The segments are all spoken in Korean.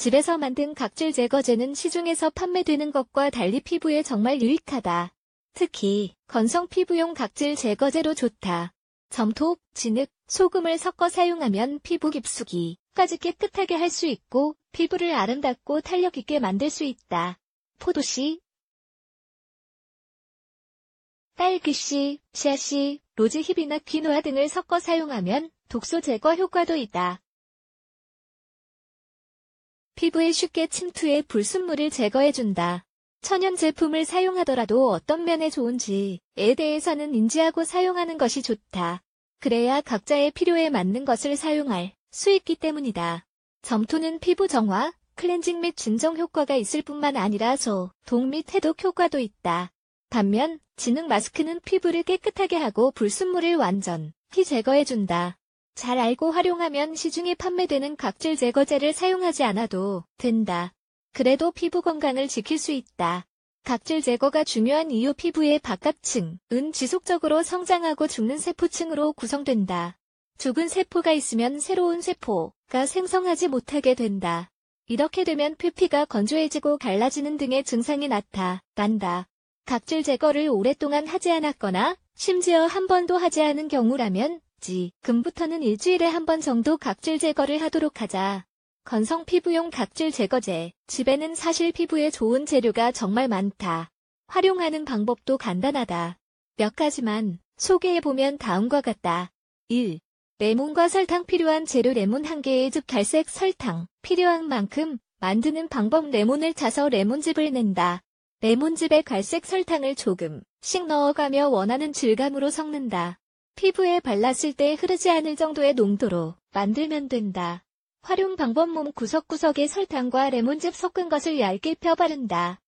집에서 만든 각질 제거제는 시중에서 판매되는 것과 달리 피부에 정말 유익하다. 특히 건성 피부용 각질 제거제로 좋다. 점톡, 진흙, 소금을 섞어 사용하면 피부 깊숙이까지 깨끗하게 할 수 있고 피부를 아름답고 탄력 있게 만들 수 있다. 포도씨, 딸기씨, 샤앗씨 로즈힙이나 귀노아 등을 섞어 사용하면 독소 제거 효과도 있다. 피부에 쉽게 침투해 불순물을 제거해준다. 천연 제품을 사용하더라도 어떤 면에 좋은지에 대해서는 인지하고 사용하는 것이 좋다. 그래야 각자의 필요에 맞는 것을 사용할 수 있기 때문이다. 점토는 피부 정화, 클렌징 및 진정 효과가 있을 뿐만 아니라 소독 및 해독 효과도 있다. 반면 지능 마스크는 피부를 깨끗하게 하고 불순물을 완전히 제거해준다. 잘 알고 활용하면 시중에 판매되는 각질 제거제를 사용하지 않아도 된다. 그래도 피부 건강을 지킬 수 있다. 각질 제거가 중요한 이유 피부의 바깥층은 지속적으로 성장하고 죽는 세포층으로 구성된다. 죽은 세포가 있으면 새로운 세포가 생성하지 못하게 된다. 이렇게 되면 표피가 건조해지고 갈라지는 등의 증상이 나타난다. 각질 제거를 오랫동안 하지 않았거나 심지어 한 번도 하지 않은 경우라면 없지. 금부터는 일주일에 한 번 정도 각질 제거를 하도록 하자. 건성 피부용 각질 제거제. 집에는 사실 피부에 좋은 재료가 정말 많다. 활용하는 방법도 간단하다. 몇 가지만 소개해보면 다음과 같다. 1. 레몬과 설탕 필요한 재료 레몬 1개에 즉 갈색 설탕 필요한 만큼 만드는 방법 레몬을 차서 레몬즙을 낸다. 레몬즙에 갈색 설탕을 조금씩 넣어가며 원하는 질감으로 섞는다. 피부에 발랐을 때 흐르지 않을 정도의 농도로 만들면 된다. 활용 방법 몸 구석구석에 설탕과 레몬즙 섞은 것을 얇게 펴 바른다.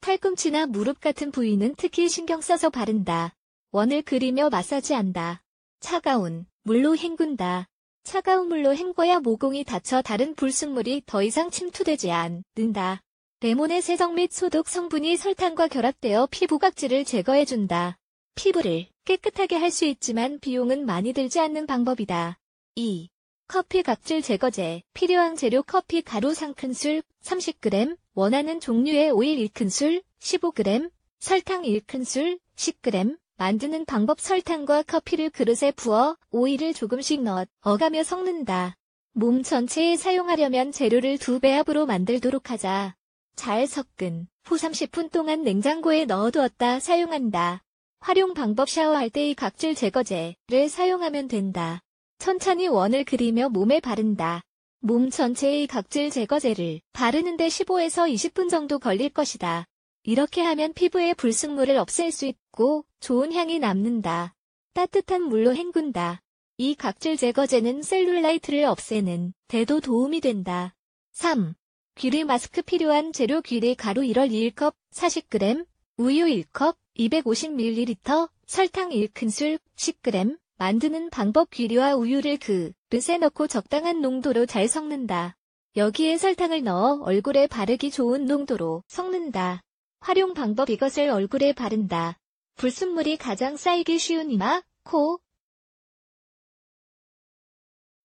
팔꿈치나 무릎 같은 부위는 특히 신경 써서 바른다. 원을 그리며 마사지한다. 차가운 물로 헹군다. 차가운 물로 헹궈야 모공이 닫혀 다른 불순물이 더 이상 침투되지 않는다. 레몬의 세정 및 소독 성분이 설탕과 결합되어 피부 각질을 제거해준다. 피부를 깨끗하게 할 수 있지만 비용은 많이 들지 않는 방법이다. 2. 커피 각질 제거제 필요한 재료 커피 가루 3큰술 30g 원하는 종류의 오일 1큰술 15g 설탕 1큰술 10g 만드는 방법 설탕과 커피를 그릇에 부어 오일을 조금씩 넣어 가며 섞는다. 몸 전체에 사용하려면 재료를 두배압으로 만들도록 하자. 잘 섞은 후 30분 동안 냉장고에 넣어두었다 사용한다. 활용 방법 샤워할 때의 각질 제거제를 사용하면 된다. 천천히 원을 그리며 몸에 바른다. 몸 전체의 각질 제거제를 바르는데 15에서 20분 정도 걸릴 것이다. 이렇게 하면 피부에 불순물을 없앨 수 있고 좋은 향이 남는다. 따뜻한 물로 헹군다. 이 각질 제거제는 셀룰라이트를 없애는 데도 도움이 된다. 3. 귀리 마스크 필요한 재료 귀리 가루 1월 2컵 40g, 우유 1컵, 250ml, 설탕 1큰술, 10g, 만드는 방법 귀리와 우유를 그 릇에 넣고 적당한 농도로 잘 섞는다. 여기에 설탕을 넣어 얼굴에 바르기 좋은 농도로 섞는다. 활용 방법 이것을 얼굴에 바른다. 불순물이 가장 쌓이기 쉬운 이마, 코,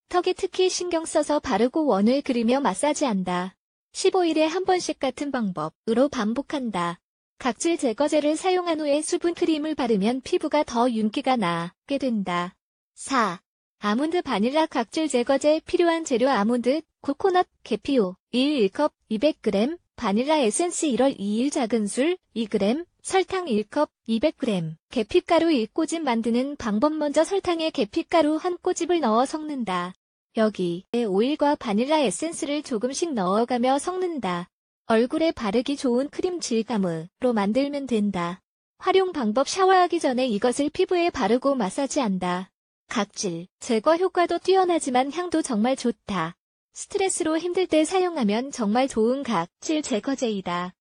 턱에 특히 신경 써서 바르고 원을 그리며 마사지한다. 15일에 한 번씩 같은 방법으로 반복한다. 각질 제거제를 사용한 후에 수분 크림을 바르면 피부가 더 윤기가 나게 된다. 4. 아몬드 바닐라 각질 제거제 필요한 재료 아몬드, 코코넛, 계피오 1 1컵 200g, 바닐라 에센스 1월 2일 작은 술 2g, 설탕 1컵 200g, 계피가루 1꼬집 만드는 방법 먼저 설탕에 계피가루 한 꼬집을 넣어 섞는다. 여기에 오일과 바닐라 에센스를 조금씩 넣어가며 섞는다. 얼굴에 바르기 좋은 크림 질감으로 만들면 된다. 활용 방법 샤워하기 전에 이것을 피부에 바르고 마사지한다. 각질, 제거 효과도 뛰어나지만 향도 정말 좋다. 스트레스로 힘들 때 사용하면 정말 좋은 각질 제거제이다.